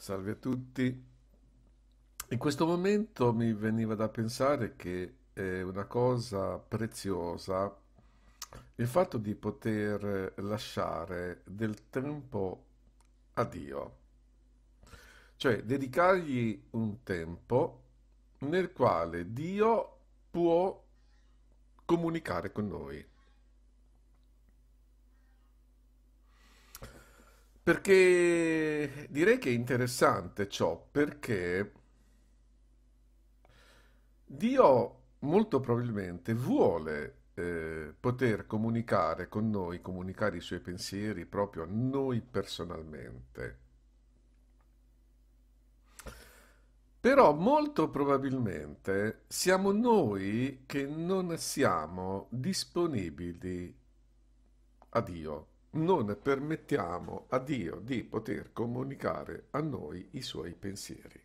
Salve a tutti. In questo momento mi veniva da pensare che è una cosa preziosa il fatto di poter lasciare del tempo a Dio, cioè dedicargli un tempo nel quale Dio può comunicare con noi. Perché direi che è interessante ciò, perché Dio molto probabilmente vuole eh, poter comunicare con noi, comunicare i suoi pensieri proprio a noi personalmente. Però molto probabilmente siamo noi che non siamo disponibili a Dio, non permettiamo a Dio di poter comunicare a noi i suoi pensieri.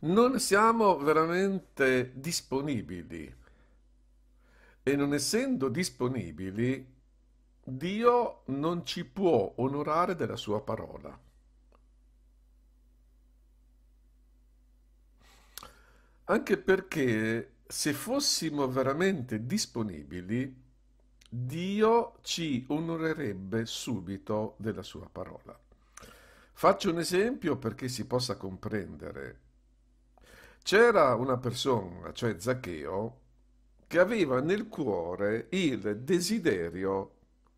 non siamo veramente disponibili. E non essendo disponibili, Dio non ci può onorare della sua parola. Anche perché se fossimo veramente disponibili, Dio ci onorerebbe subito della sua parola. Faccio un esempio perché si possa comprendere. C'era una persona, cioè Zaccheo, che aveva nel cuore il desiderio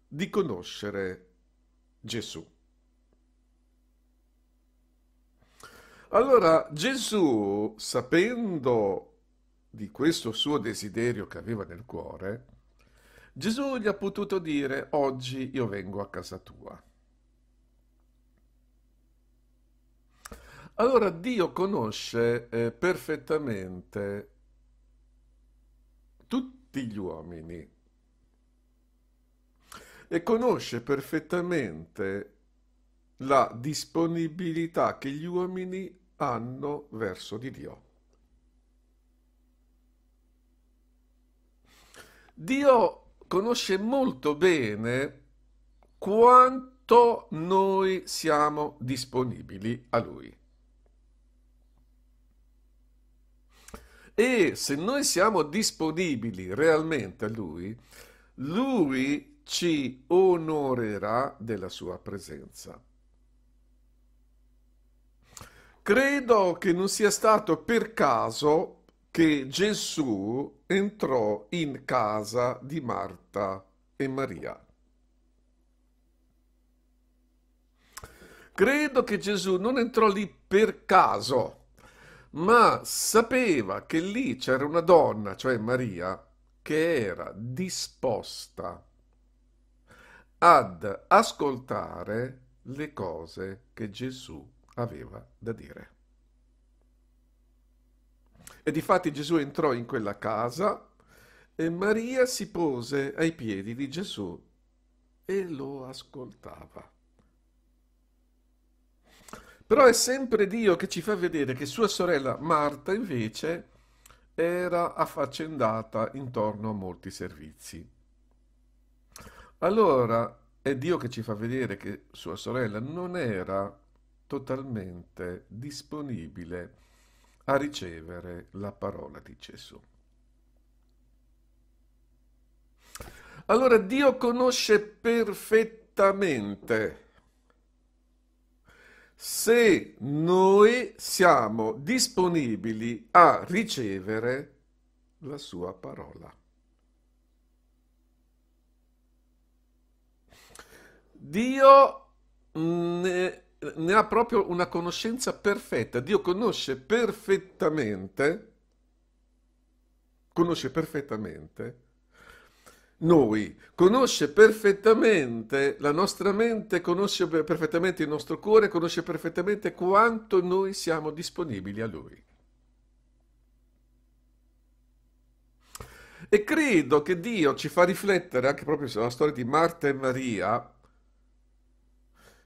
di conoscere Gesù. Allora Gesù, sapendo di questo suo desiderio che aveva nel cuore, Gesù gli ha potuto dire oggi io vengo a casa tua. Allora Dio conosce eh, perfettamente tutti gli uomini e conosce perfettamente la disponibilità che gli uomini hanno verso di Dio. Dio conosce molto bene quanto noi siamo disponibili a Lui. E se noi siamo disponibili realmente a Lui, Lui ci onorerà della sua presenza. Credo che non sia stato per caso che Gesù entrò in casa di Marta e Maria. Credo che Gesù non entrò lì per caso ma sapeva che lì c'era una donna, cioè Maria, che era disposta ad ascoltare le cose che Gesù aveva da dire. E difatti Gesù entrò in quella casa e Maria si pose ai piedi di Gesù e lo ascoltava. Però è sempre Dio che ci fa vedere che sua sorella Marta invece era affaccendata intorno a molti servizi. Allora è Dio che ci fa vedere che sua sorella non era totalmente disponibile a ricevere la parola di Gesù. Allora Dio conosce perfettamente se noi siamo disponibili a ricevere la sua parola. Dio ne, ne, ha proprio una conoscenza perfetta, Dio conosce perfettamente, conosce perfettamente noi conosce perfettamente, la nostra mente conosce perfettamente il nostro cuore, conosce perfettamente quanto noi siamo disponibili a lui. E credo che Dio ci fa riflettere anche proprio sulla storia di Marta e Maria,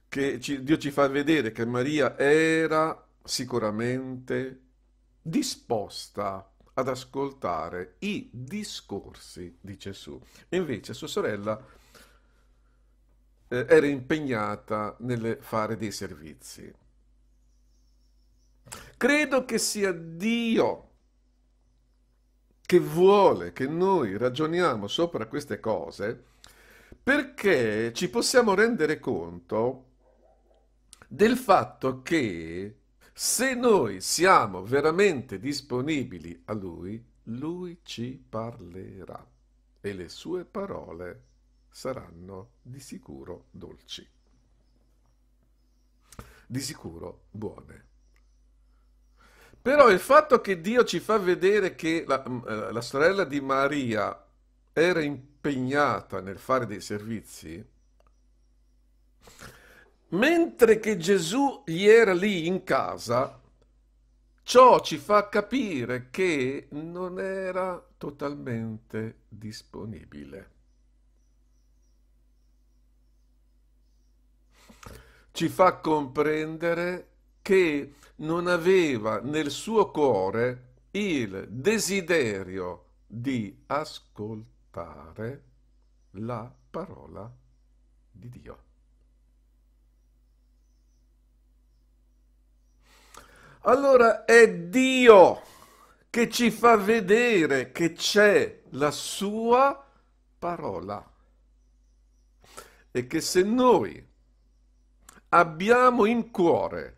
che ci, Dio ci fa vedere che Maria era sicuramente disposta a ad ascoltare i discorsi di Gesù. invece sua sorella eh, era impegnata nel fare dei servizi. Credo che sia Dio che vuole che noi ragioniamo sopra queste cose perché ci possiamo rendere conto del fatto che se noi siamo veramente disponibili a Lui, Lui ci parlerà e le sue parole saranno di sicuro dolci, di sicuro buone. Però il fatto che Dio ci fa vedere che la, mm, eh, la sorella di Maria era impegnata nel fare dei servizi, mentre che Gesù gli era lì in casa, ciò ci fa capire che non era totalmente disponibile. Ci fa comprendere che non aveva nel suo cuore il desiderio di ascoltare la parola di Dio. Allora è Dio che ci fa vedere che c'è la sua parola e che se noi abbiamo in cuore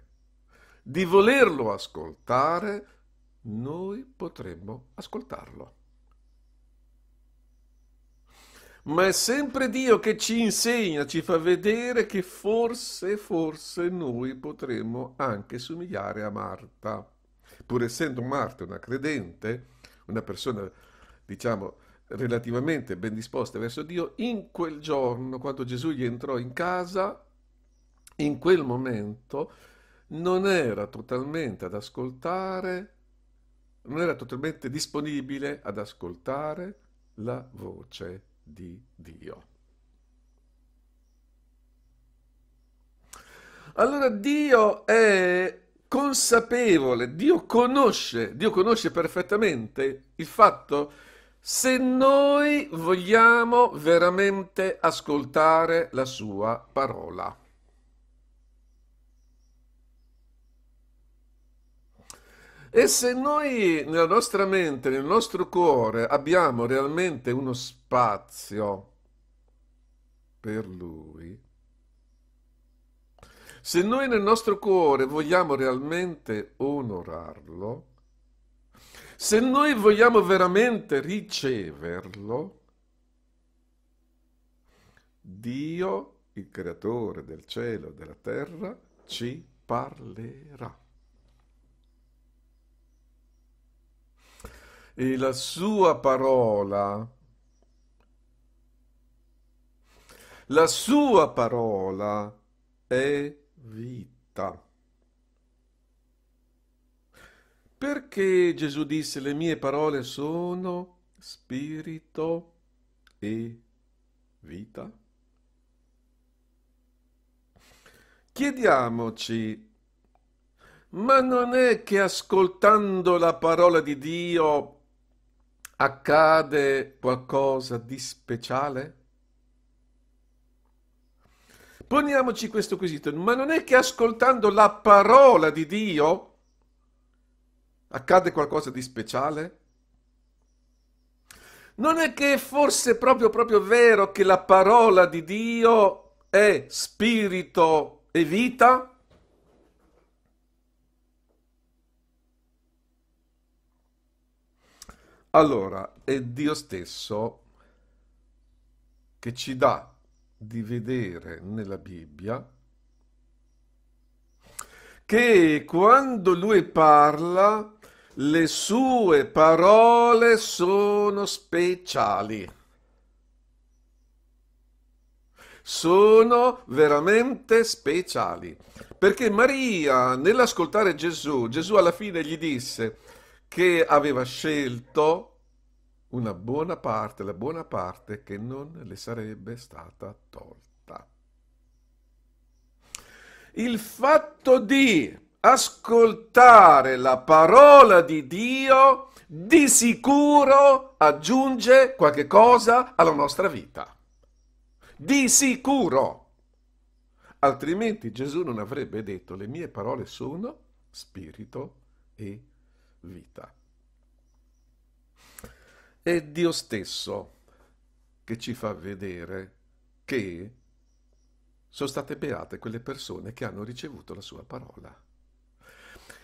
di volerlo ascoltare, noi potremmo ascoltarlo ma è sempre Dio che ci insegna, ci fa vedere che forse, forse noi potremmo anche somigliare a Marta. Pur essendo Marta una credente, una persona, diciamo, relativamente ben disposta verso Dio, in quel giorno, quando Gesù gli entrò in casa, in quel momento non era totalmente ad ascoltare, non era totalmente disponibile ad ascoltare la voce di Dio. Allora Dio è consapevole, Dio conosce, Dio conosce perfettamente il fatto se noi vogliamo veramente ascoltare la sua parola. E se noi nella nostra mente, nel nostro cuore, abbiamo realmente uno spazio per Lui, se noi nel nostro cuore vogliamo realmente onorarlo, se noi vogliamo veramente riceverlo, Dio, il creatore del cielo e della terra, ci parlerà. e la sua parola, la sua parola è vita. Perché Gesù disse le mie parole sono spirito e vita? Chiediamoci, ma non è che ascoltando la parola di Dio accade qualcosa di speciale? Poniamoci questo quesito, ma non è che ascoltando la parola di Dio accade qualcosa di speciale? Non è che forse proprio, proprio vero che la parola di Dio è spirito e vita? Allora, è Dio stesso che ci dà di vedere nella Bibbia che quando lui parla le sue parole sono speciali, sono veramente speciali. Perché Maria, nell'ascoltare Gesù, Gesù alla fine gli disse, che aveva scelto una buona parte, la buona parte che non le sarebbe stata tolta. Il fatto di ascoltare la parola di Dio di sicuro aggiunge qualche cosa alla nostra vita. Di sicuro. Altrimenti Gesù non avrebbe detto le mie parole sono spirito e vita. È Dio stesso che ci fa vedere che sono state beate quelle persone che hanno ricevuto la sua parola.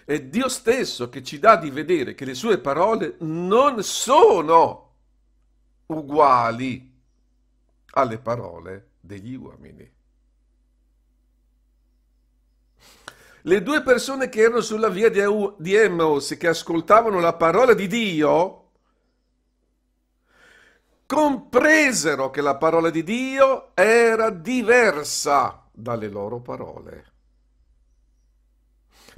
È Dio stesso che ci dà di vedere che le sue parole non sono uguali alle parole degli uomini. le due persone che erano sulla via di Emmaus, che ascoltavano la parola di Dio, compresero che la parola di Dio era diversa dalle loro parole,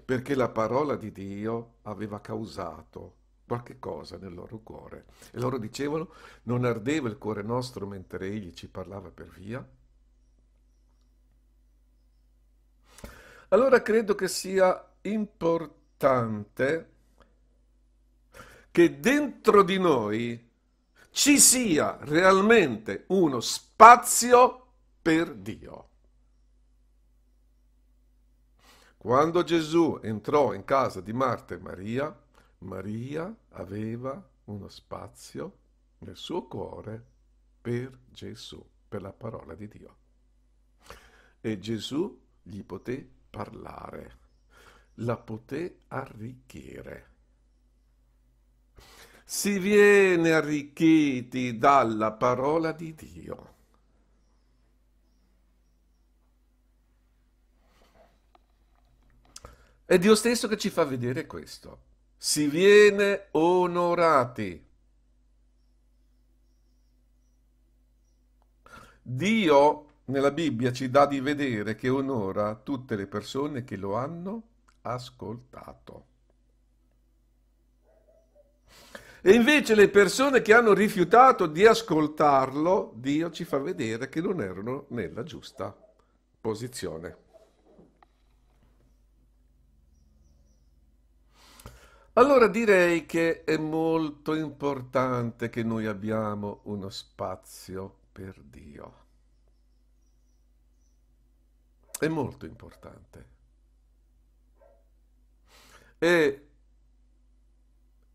perché la parola di Dio aveva causato qualche cosa nel loro cuore. E loro dicevano, non ardeva il cuore nostro mentre egli ci parlava per via? Allora credo che sia importante che dentro di noi ci sia realmente uno spazio per Dio. Quando Gesù entrò in casa di Marta e Maria, Maria aveva uno spazio nel suo cuore per Gesù, per la parola di Dio. E Gesù gli poté parlare, la poté arricchire. Si viene arricchiti dalla parola di Dio. È Dio stesso che ci fa vedere questo. Si viene onorati. Dio nella Bibbia ci dà di vedere che onora tutte le persone che lo hanno ascoltato. E invece le persone che hanno rifiutato di ascoltarlo, Dio ci fa vedere che non erano nella giusta posizione. Allora direi che è molto importante che noi abbiamo uno spazio per Dio. È molto importante. E,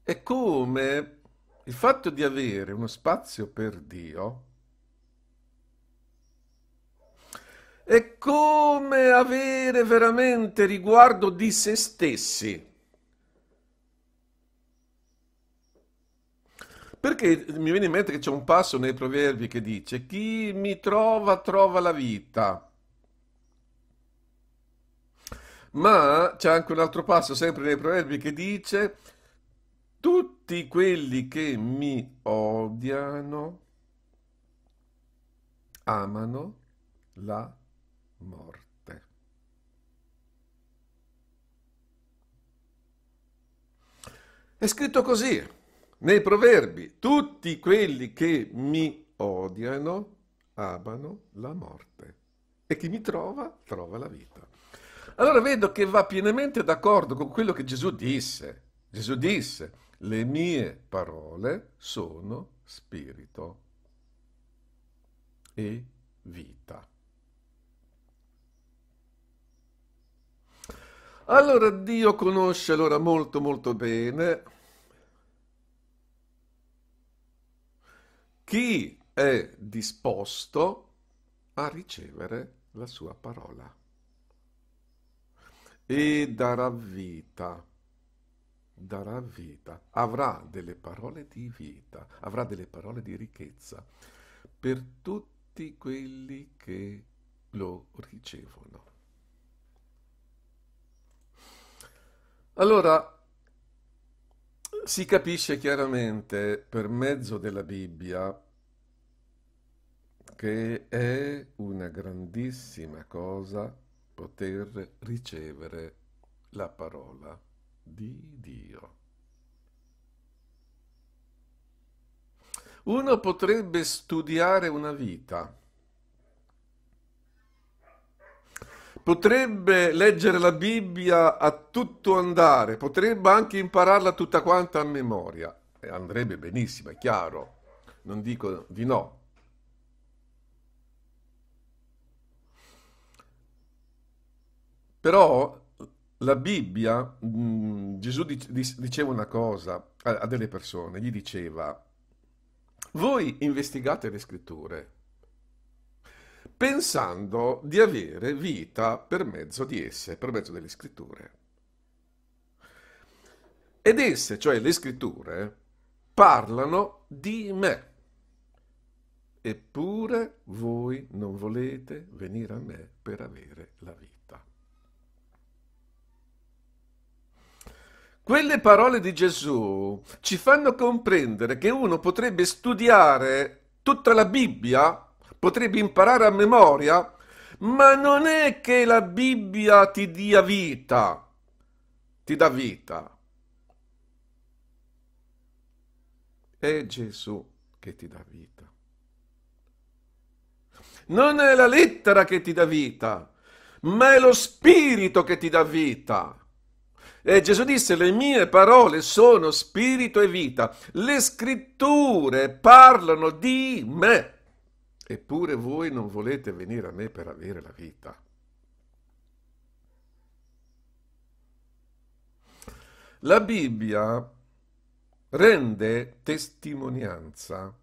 è come il fatto di avere uno spazio per Dio è come avere veramente riguardo di se stessi. Perché mi viene in mente che c'è un passo nei proverbi che dice chi mi trova trova la vita ma c'è anche un altro passo, sempre nei proverbi, che dice: Tutti quelli che mi odiano amano la morte. È scritto così nei proverbi, tutti quelli che mi odiano amano la morte e chi mi trova trova la vita. Allora vedo che va pienamente d'accordo con quello che Gesù disse. Gesù disse, le mie parole sono spirito e vita. Allora Dio conosce allora molto molto bene chi è disposto a ricevere la sua parola e darà vita. Darà vita, avrà delle parole di vita, avrà delle parole di ricchezza per tutti quelli che lo ricevono. Allora, si capisce chiaramente per mezzo della Bibbia che è una grandissima cosa poter ricevere la parola di Dio. Uno potrebbe studiare una vita, potrebbe leggere la Bibbia a tutto andare, potrebbe anche impararla tutta quanta a memoria, e andrebbe benissimo, è chiaro, non dico di no, Però la Bibbia, mh, mm, Gesù dice, diceva una cosa a, a delle persone, gli diceva, voi investigate le scritture pensando di avere vita per mezzo di esse, per mezzo delle scritture. Ed esse, cioè le scritture, parlano di me. Eppure voi non volete venire a me per avere la vita. Quelle parole di Gesù ci fanno comprendere che uno potrebbe studiare tutta la Bibbia, potrebbe imparare a memoria, ma non è che la Bibbia ti dia vita, ti dà vita. È Gesù che ti dà vita. Non è la lettera che ti dà vita, ma è lo Spirito che ti dà vita. Eh, Gesù disse, le mie parole sono spirito e vita, le scritture parlano di me, eppure voi non volete venire a me per avere la vita. La Bibbia rende testimonianza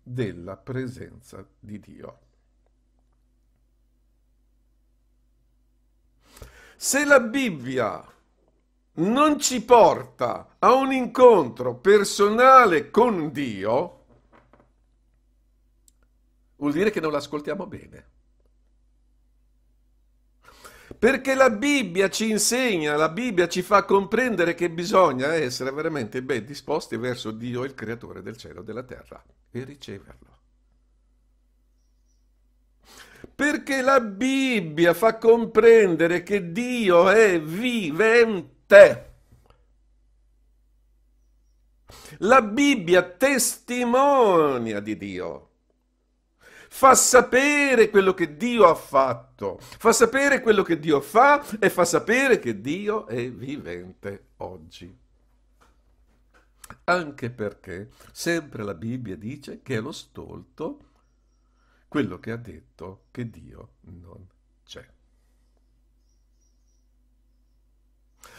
della presenza di Dio. Se la Bibbia non ci porta a un incontro personale con Dio, vuol dire che non l'ascoltiamo bene. Perché la Bibbia ci insegna, la Bibbia ci fa comprendere che bisogna essere veramente ben disposti verso Dio, il creatore del cielo e della terra, e riceverlo. Perché la Bibbia fa comprendere che Dio è vivente te. La Bibbia testimonia di Dio, fa sapere quello che Dio ha fatto, fa sapere quello che Dio fa e fa sapere che Dio è vivente oggi. Anche perché sempre la Bibbia dice che è lo stolto quello che ha detto che Dio non c'è.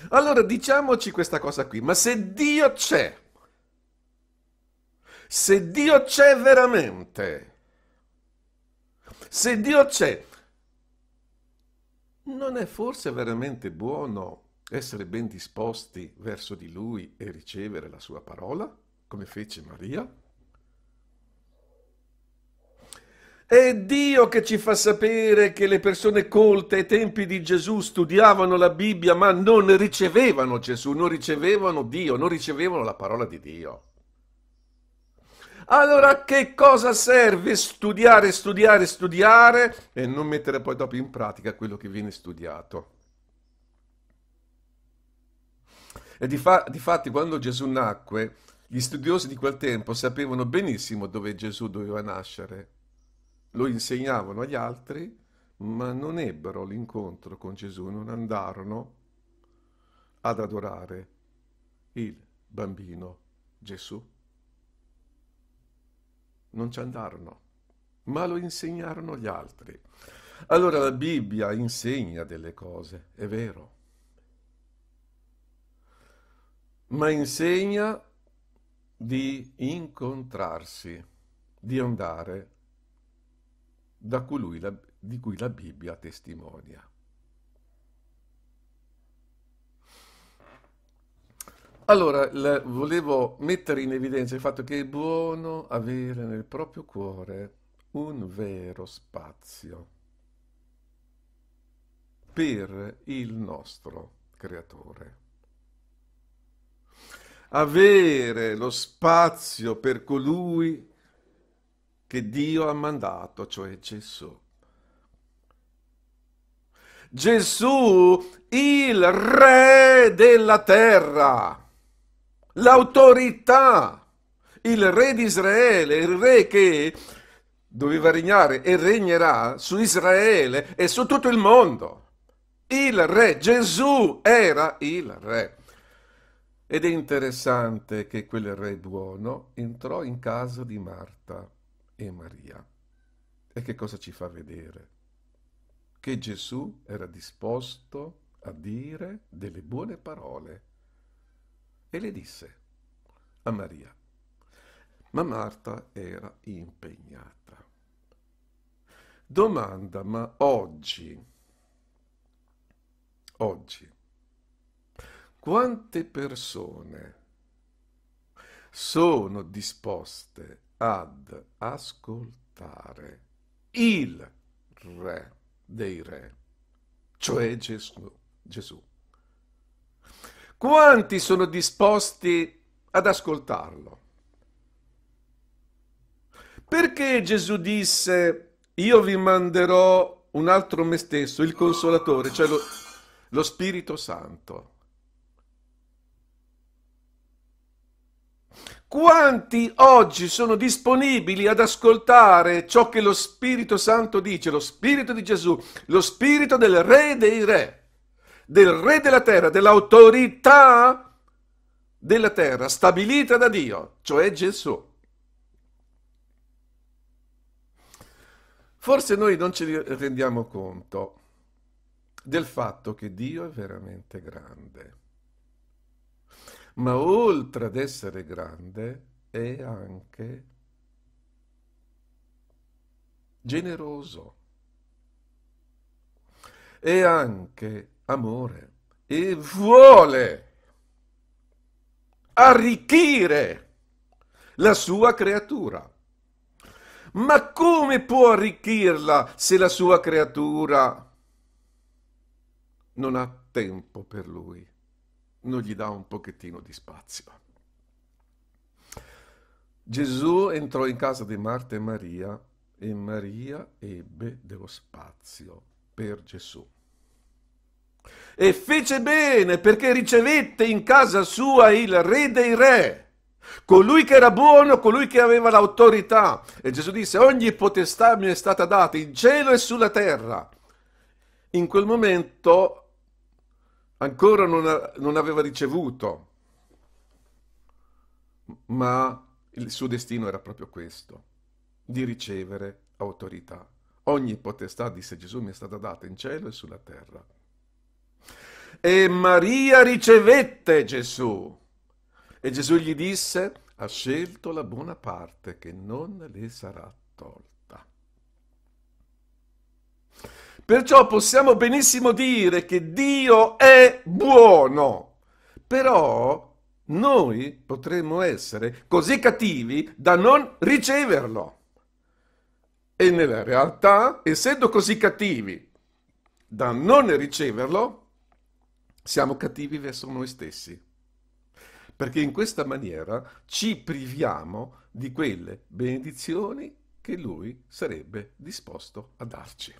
Allora diciamoci questa cosa qui, ma se Dio c'è, se Dio c'è veramente, se Dio c'è, non è forse veramente buono essere ben disposti verso di Lui e ricevere la sua parola, come fece Maria? È Dio che ci fa sapere che le persone colte ai tempi di Gesù studiavano la Bibbia ma non ricevevano Gesù, non ricevevano Dio, non ricevevano la parola di Dio. Allora che cosa serve studiare, studiare, studiare e non mettere poi dopo in pratica quello che viene studiato? E di, fa, fatti quando Gesù nacque, gli studiosi di quel tempo sapevano benissimo dove Gesù doveva nascere lo insegnavano agli altri, ma non ebbero l'incontro con Gesù, non andarono ad adorare il bambino Gesù. Non ci andarono, ma lo insegnarono gli altri. Allora la Bibbia insegna delle cose, è vero, ma insegna di incontrarsi, di andare cui la, di cui la Bibbia testimonia. Allora, le, volevo mettere in evidenza il fatto che è buono avere nel proprio cuore un vero spazio per il nostro creatore. Avere lo spazio per colui che che Dio ha mandato, cioè Gesù. Gesù, il re della terra, l'autorità, il re di Israele, il re che doveva regnare e regnerà su Israele e su tutto il mondo. Il re, Gesù era il re. Ed è interessante che quel re buono entrò in casa di Marta e Maria. E che cosa ci fa vedere? Che Gesù era disposto a dire delle buone parole. E le disse a Maria. Ma Marta era impegnata. Domanda, ma oggi, oggi, quante persone sono disposte ad ascoltare il re dei re, cioè Gesù. Gesù. Quanti sono disposti ad ascoltarlo? Perché Gesù disse, io vi manderò un altro me stesso, il consolatore, cioè lo, lo Spirito Santo. Quanti oggi sono disponibili ad ascoltare ciò che lo Spirito Santo dice, lo Spirito di Gesù, lo Spirito del Re dei Re, del Re della terra, dell'autorità della terra stabilita da Dio, cioè Gesù? Forse noi non ci rendiamo conto del fatto che Dio è veramente grande ma oltre ad essere grande è anche generoso, è anche amore e vuole arricchire la sua creatura. Ma come può arricchirla se la sua creatura non ha tempo per lui? non gli dà un pochettino di spazio. Gesù entrò in casa di Marta e Maria e Maria ebbe dello spazio per Gesù. E fece bene perché ricevette in casa sua il re dei re colui che era buono, colui che aveva l'autorità. E Gesù disse, ogni potestà mi è stata data in cielo e sulla terra. In quel momento ancora non, a- non aveva ricevuto, ma il suo destino era proprio questo, di ricevere autorità. Ogni potestà, disse Gesù, mi è stata data in cielo e sulla terra. E Maria ricevette Gesù. E Gesù gli disse, ha scelto la buona parte che non le sarà tolta. Perciò possiamo benissimo dire che Dio è buono, però noi potremmo essere così cattivi da non riceverlo. E nella realtà, essendo così cattivi da non riceverlo, siamo cattivi verso noi stessi. Perché in questa maniera ci priviamo di quelle benedizioni che lui sarebbe disposto a darci.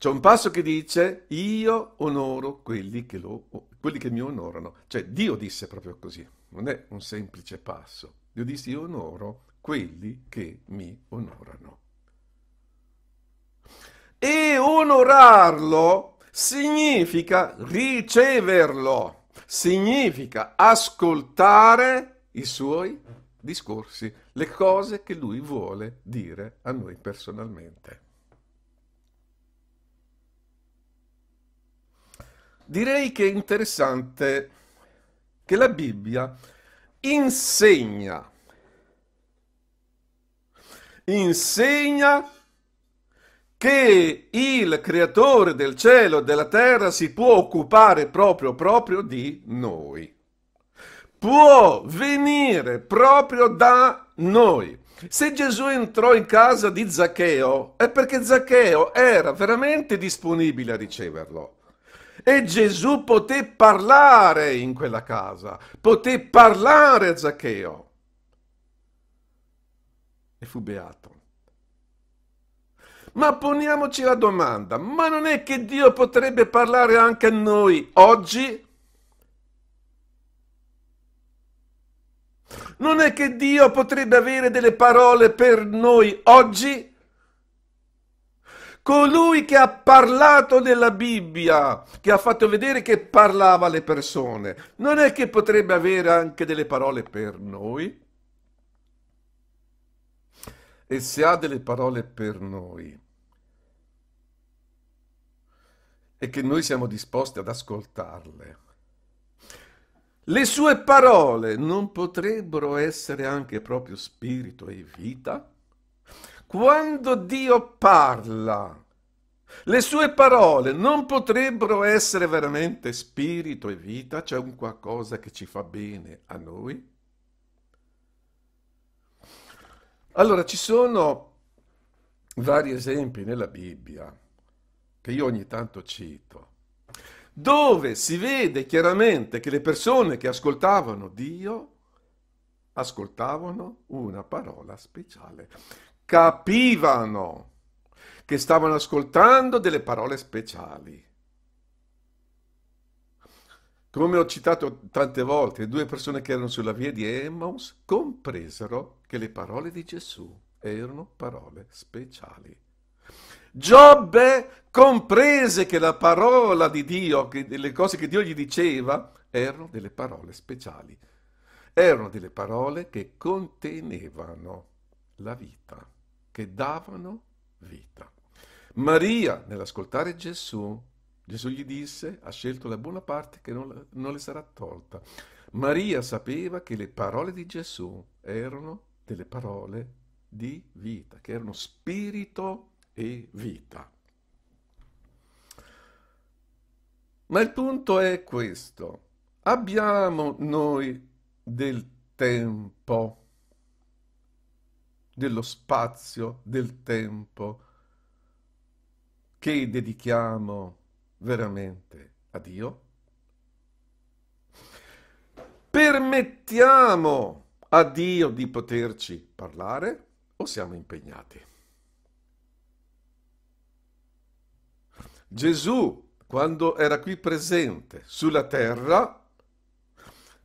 C'è un passo che dice io onoro quelli che, lo, quelli che, mi onorano. Cioè Dio disse proprio così, non è un semplice passo. Dio disse io onoro quelli che mi onorano. E onorarlo significa riceverlo, significa ascoltare i suoi discorsi, le cose che lui vuole dire a noi personalmente. Direi che è interessante che la Bibbia insegna, insegna che il creatore del cielo e della terra si può occupare proprio, proprio di noi. Può venire proprio da noi. Se Gesù entrò in casa di Zaccheo è perché Zaccheo era veramente disponibile a riceverlo. E Gesù poté parlare in quella casa, poté parlare a Zaccheo. E fu beato. Ma poniamoci la domanda, ma non è che Dio potrebbe parlare anche a noi oggi? Non è che Dio potrebbe avere delle parole per noi oggi? colui che ha parlato nella Bibbia, che ha fatto vedere che parlava alle persone, non è che potrebbe avere anche delle parole per noi? E se ha delle parole per noi, e che noi siamo disposti ad ascoltarle. Le sue parole non potrebbero essere anche proprio spirito e vita? Quando Dio parla, le sue parole non potrebbero essere veramente spirito e vita? C'è un qualcosa che ci fa bene a noi? Allora, ci sono vari esempi nella Bibbia, che io ogni tanto cito, dove si vede chiaramente che le persone che ascoltavano Dio ascoltavano una parola speciale capivano che stavano ascoltando delle parole speciali. Come ho citato tante volte, due persone che erano sulla via di Emmaus compresero che le parole di Gesù erano parole speciali. Giobbe comprese che la parola di Dio, che le cose che Dio gli diceva, erano delle parole speciali. Erano delle parole che contenevano la vita che davano vita. Maria, nell'ascoltare Gesù, Gesù gli disse, ha scelto la buona parte che non, non le sarà tolta. Maria sapeva che le parole di Gesù erano delle parole di vita, che erano spirito e vita. Ma il punto è questo. Abbiamo noi del tempo dello spazio, del tempo che dedichiamo veramente a Dio? Permettiamo a Dio di poterci parlare o siamo impegnati? Gesù, quando era qui presente sulla terra,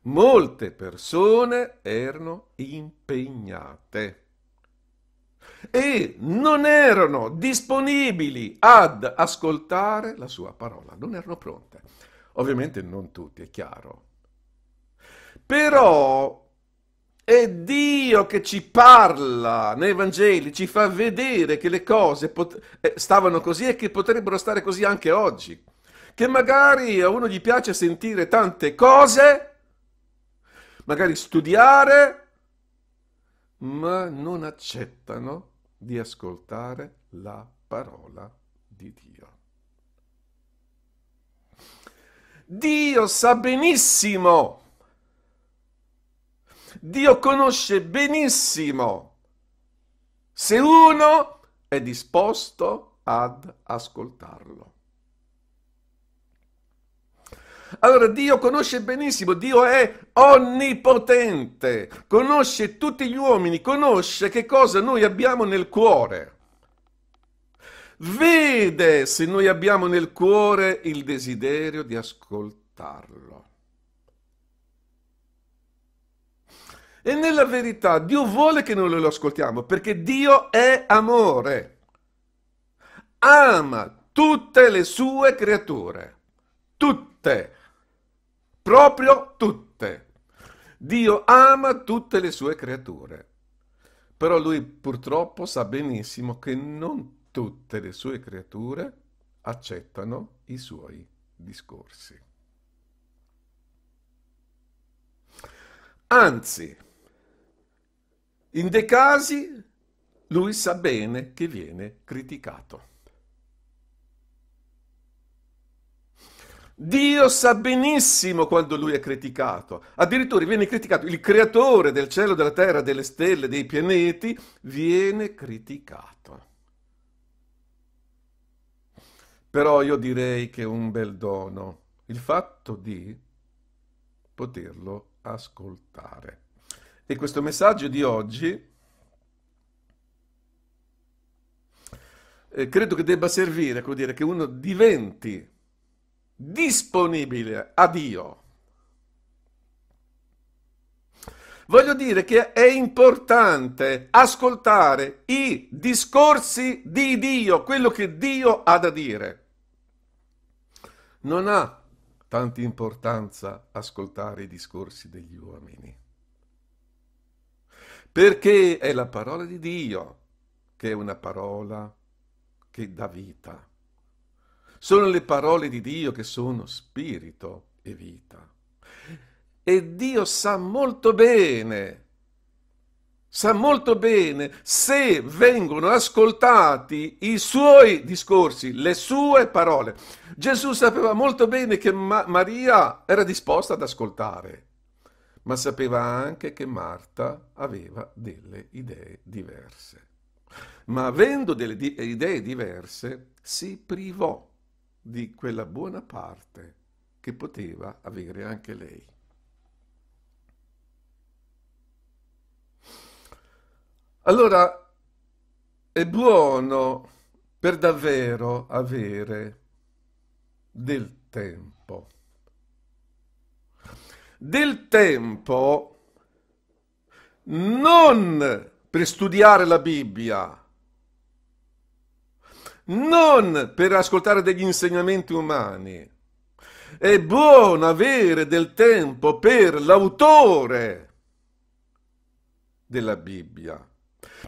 molte persone erano impegnate e non erano disponibili ad ascoltare la sua parola, non erano pronte. Ovviamente non tutti, è chiaro. Però è Dio che ci parla nei Vangeli, ci fa vedere che le cose pot- eh, stavano così e che potrebbero stare così anche oggi. Che magari a uno gli piace sentire tante cose, magari studiare, ma non accettano di ascoltare la parola di Dio. Dio sa benissimo, Dio conosce benissimo se uno è disposto ad ascoltarlo. Allora Dio conosce benissimo, Dio è onnipotente, conosce tutti gli uomini, conosce che cosa noi abbiamo nel cuore. Vede se noi abbiamo nel cuore il desiderio di ascoltarlo. E nella verità Dio vuole che noi lo ascoltiamo perché Dio è amore. Ama tutte le sue creature. Tutte proprio tutte. Dio ama tutte le sue creature, però lui purtroppo sa benissimo che non tutte le sue creature accettano i suoi discorsi. Anzi, in dei casi lui sa bene che viene criticato. Dio sa benissimo quando lui è criticato, addirittura viene criticato, il creatore del cielo, della terra, delle stelle, dei pianeti, viene criticato. Però io direi che è un bel dono il fatto di poterlo ascoltare. E questo messaggio di oggi eh, credo che debba servire, come dire, che uno diventi disponibile a Dio. Voglio dire che è importante ascoltare i discorsi di Dio, quello che Dio ha da dire. Non ha tanta importanza ascoltare i discorsi degli uomini, perché è la parola di Dio che è una parola che dà vita sono le parole di Dio che sono spirito e vita. E Dio sa molto bene, sa molto bene se vengono ascoltati i suoi discorsi, le sue parole. Gesù sapeva molto bene che Ma- Maria era disposta ad ascoltare, ma sapeva anche che Marta aveva delle idee diverse. Ma avendo delle di- idee diverse, si privò di quella buona parte che poteva avere anche lei. Allora, è buono per davvero avere del tempo. Del tempo non per studiare la Bibbia, non per ascoltare degli insegnamenti umani. È buono avere del tempo per l'autore della Bibbia.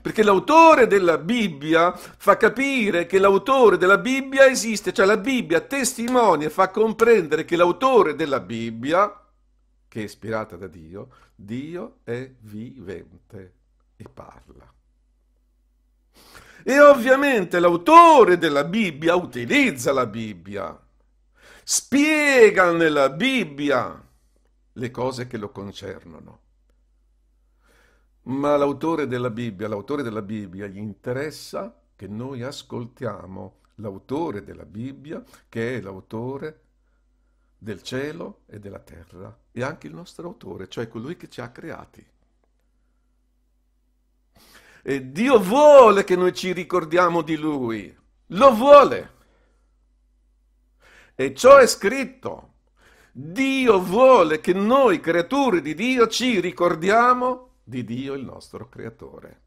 Perché l'autore della Bibbia fa capire che l'autore della Bibbia esiste, cioè la Bibbia testimonia, e fa comprendere che l'autore della Bibbia, che è ispirata da Dio, Dio è vivente e parla. E ovviamente l'autore della Bibbia utilizza la Bibbia, spiega nella Bibbia le cose che lo concernono. Ma l'autore della Bibbia, l'autore della Bibbia gli interessa che noi ascoltiamo l'autore della Bibbia, che è l'autore del cielo e della terra, e anche il nostro autore, cioè colui che ci ha creati. E Dio vuole che noi ci ricordiamo di Lui, lo vuole. E ciò è scritto. Dio vuole che noi, creature di Dio, ci ricordiamo di Dio il nostro creatore.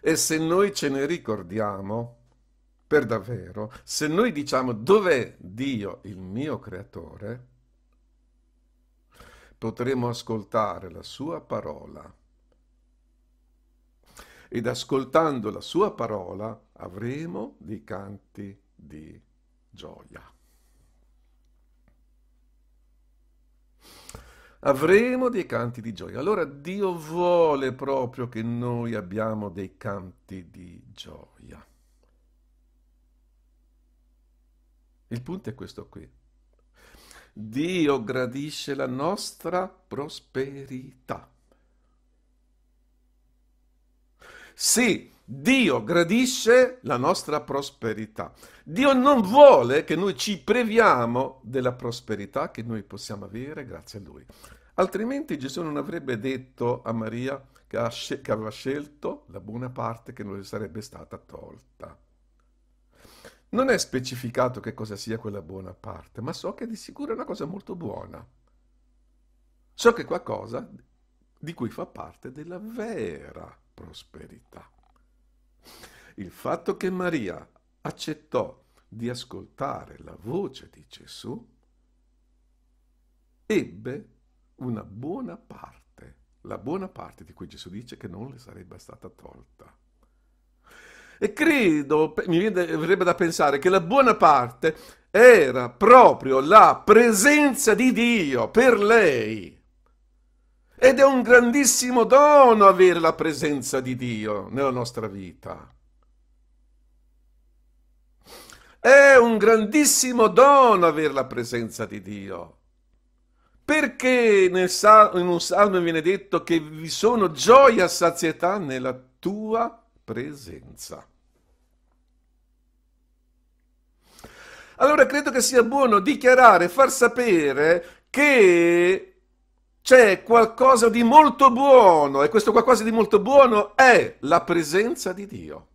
E se noi ce ne ricordiamo, per davvero, se noi diciamo dov'è Dio il mio creatore, potremo ascoltare la sua parola ed ascoltando la sua parola avremo dei canti di gioia. Avremo dei canti di gioia. Allora Dio vuole proprio che noi abbiamo dei canti di gioia. Il punto è questo qui. Dio gradisce la nostra prosperità. Sì, Dio gradisce la nostra prosperità. Dio non vuole che noi ci previamo della prosperità che noi possiamo avere grazie a Lui. Altrimenti Gesù non avrebbe detto a Maria che, aveva scelto la buona parte che non le sarebbe stata tolta. Non è specificato che cosa sia quella buona parte, ma so che di sicuro è una cosa molto buona. So che è qualcosa di cui fa parte della vera prosperità. Il fatto che Maria accettò di ascoltare la voce di Gesù ebbe una buona parte, la buona parte di cui Gesù dice che non le sarebbe stata tolta. E credo, mi verrebbe da pensare che la buona parte era proprio la presenza di Dio per lei. Ed è un grandissimo dono avere la presenza di Dio nella nostra vita. È un grandissimo dono avere la presenza di Dio. Perché nel sal- in un salmo viene detto che vi sono gioia e sazietà nella tua presenza. Allora credo che sia buono dichiarare, far sapere che c'è qualcosa di molto buono e questo qualcosa di molto buono è la presenza di Dio.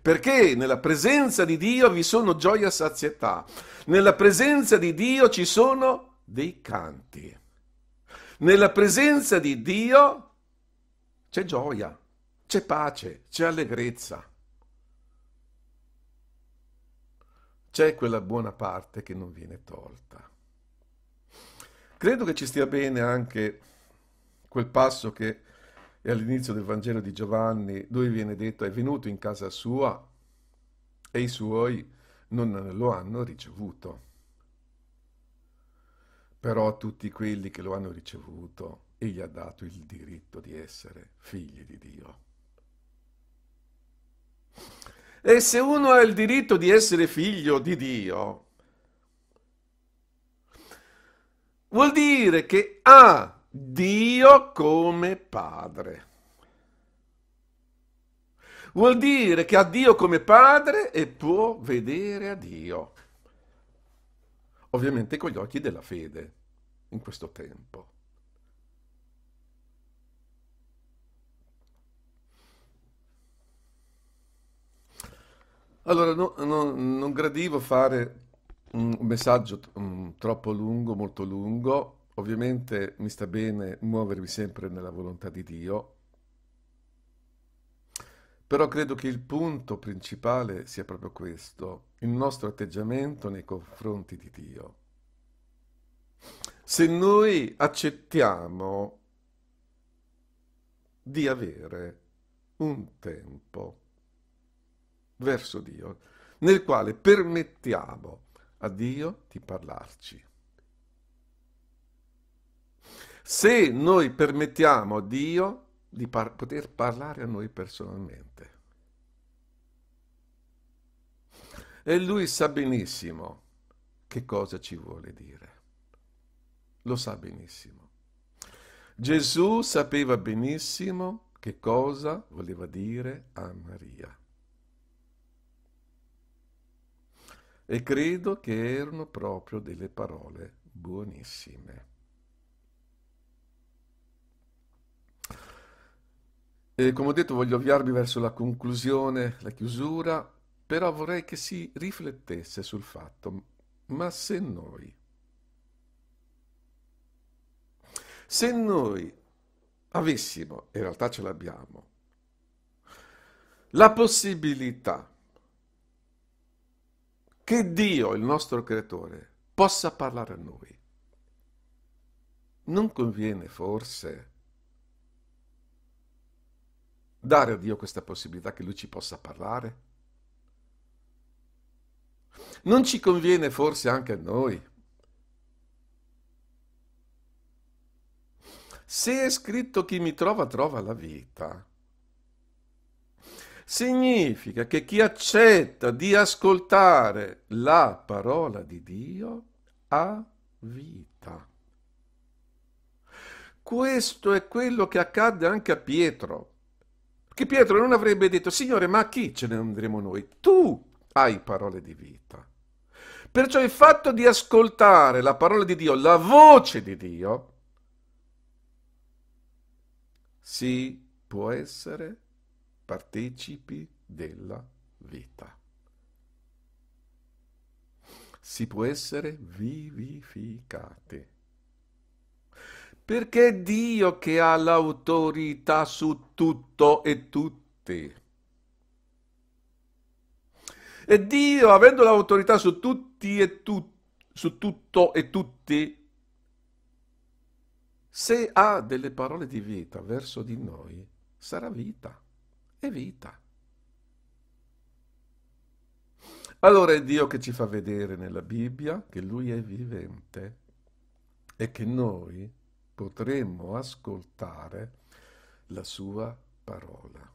Perché nella presenza di Dio vi sono gioia e sazietà, nella presenza di Dio ci sono dei canti, nella presenza di Dio c'è gioia, c'è pace, c'è allegrezza. C'è quella buona parte che non viene tolta. Credo che ci stia bene anche quel passo che è all'inizio del Vangelo di Giovanni, dove viene detto è venuto in casa sua e i suoi non lo hanno ricevuto. Però tutti quelli che lo hanno ricevuto, egli ha dato il diritto di essere figli di Dio. E se uno ha il diritto di essere figlio di Dio, vuol dire che ha Dio come padre. Vuol dire che ha Dio come padre e può vedere a Dio. Ovviamente con gli occhi della fede, in questo tempo. Allora, no, no, non gradivo fare un messaggio um, troppo lungo, molto lungo. Ovviamente mi sta bene muovermi sempre nella volontà di Dio, però credo che il punto principale sia proprio questo, il nostro atteggiamento nei confronti di Dio. Se noi accettiamo di avere un tempo verso Dio, nel quale permettiamo a Dio di parlarci. Se noi permettiamo a Dio di par poter parlare a noi personalmente. E lui sa benissimo che cosa ci vuole dire. Lo sa benissimo. Gesù sapeva benissimo che cosa voleva dire a Maria. e credo che erano proprio delle parole buonissime. E come ho detto voglio avviarmi verso la conclusione, la chiusura, però vorrei che si riflettesse sul fatto, ma se noi, se noi avessimo, in realtà ce l'abbiamo, la possibilità che Dio, il nostro creatore, possa parlare a noi. Non conviene forse dare a Dio questa possibilità che Lui ci possa parlare? Non ci conviene forse anche a noi? Se è scritto chi mi trova trova la vita, significa che chi accetta di ascoltare la parola di Dio ha vita. Questo è quello che accadde anche a Pietro, che Pietro non avrebbe detto, Signore, ma a chi ce ne andremo noi? Tu hai parole di vita. Perciò il fatto di ascoltare la parola di Dio, la voce di Dio, si può essere partecipi della vita. Si può essere vivificati. Perché è Dio che ha l'autorità su tutto e tutti. E Dio, avendo l'autorità su tutti e tutti, su tutto e tutti, se ha delle parole di vita verso di noi, sarà vita è vita. Allora è Dio che ci fa vedere nella Bibbia che Lui è vivente e che noi potremmo ascoltare la Sua parola.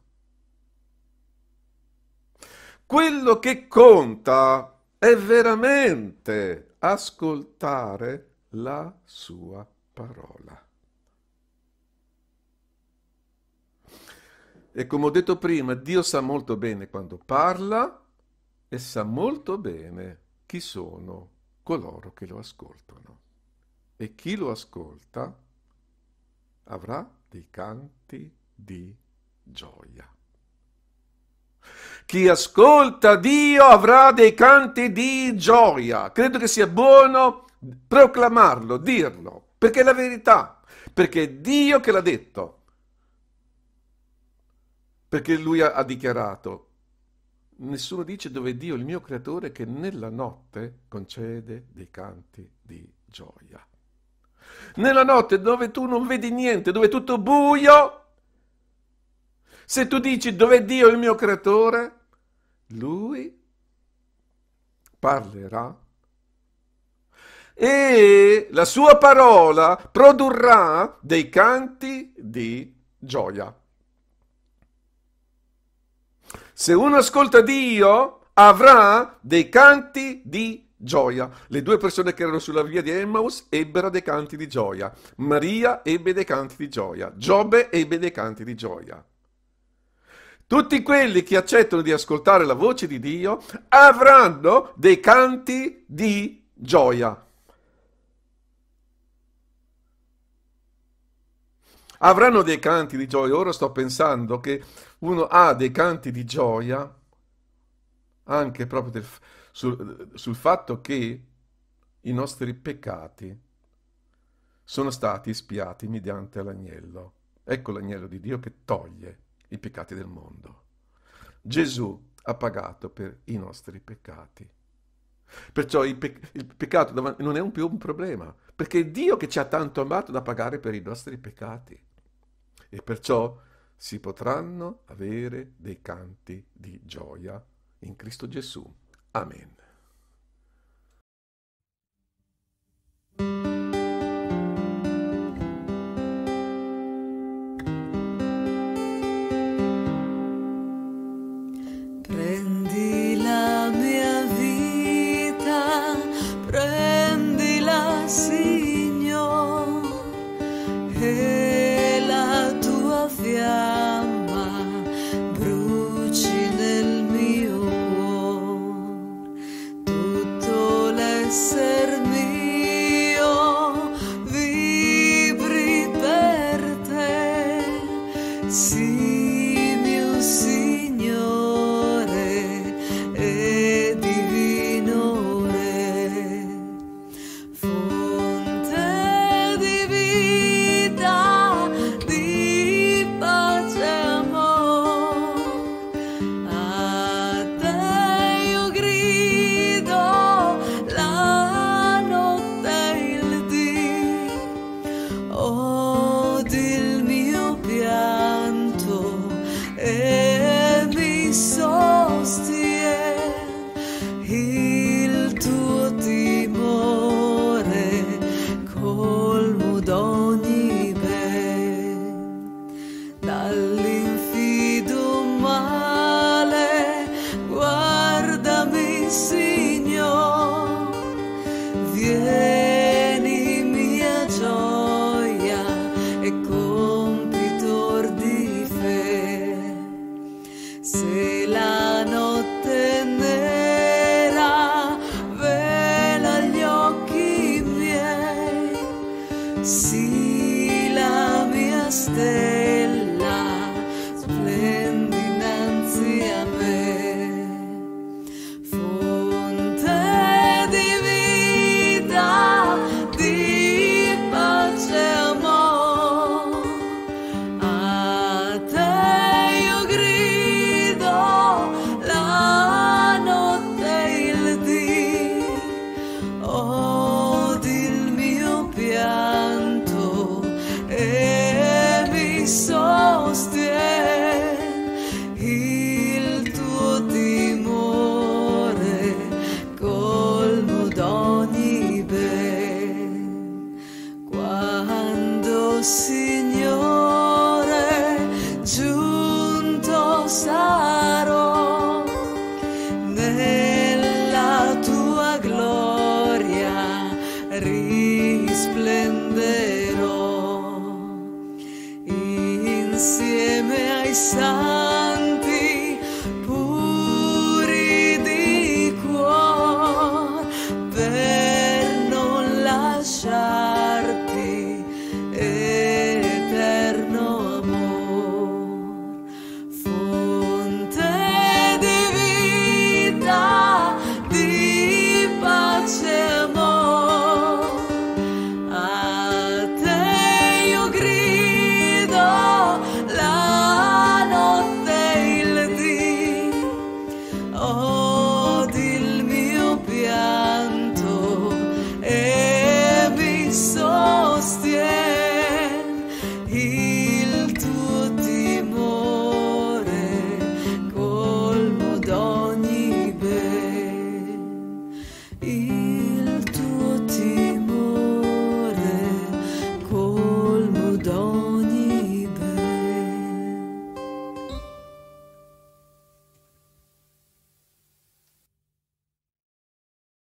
Quello che conta è veramente ascoltare la Sua parola. E come ho detto prima, Dio sa molto bene quando parla e sa molto bene chi sono coloro che lo ascoltano. E chi lo ascolta avrà dei canti di gioia. Chi ascolta Dio avrà dei canti di gioia. Credo che sia buono proclamarlo, dirlo, perché è la verità, perché è Dio che l'ha detto. Perché lui ha, ha dichiarato, nessuno dice dove Dio, il mio creatore, che nella notte concede dei canti di gioia. Nella notte dove tu non vedi niente, dove è tutto buio, se tu dici dove Dio, il mio creatore, lui parlerà e la sua parola produrrà dei canti di gioia. Se uno ascolta Dio, avrà dei canti di gioia. Le due persone che erano sulla via di Emmaus ebbero dei canti di gioia. Maria ebbe dei canti di gioia. Giobbe ebbe dei canti di gioia. Tutti quelli che accettano di ascoltare la voce di Dio avranno dei canti di gioia. Avranno dei canti di gioia. Ora sto pensando che uno ha dei canti di gioia anche proprio del, sul, sul fatto che i nostri peccati sono stati spiati mediante l'agnello. Ecco l'agnello di Dio che toglie i peccati del mondo. Gesù ha pagato per i nostri peccati. Perciò il, pe il peccato non è un più un problema, perché è Dio che ci ha tanto amato da pagare per i nostri peccati e perciò si potranno avere dei canti di gioia in Cristo Gesù. Amen. Signore, giunto sarò nella tua gloria, risplenderò insieme ai santi.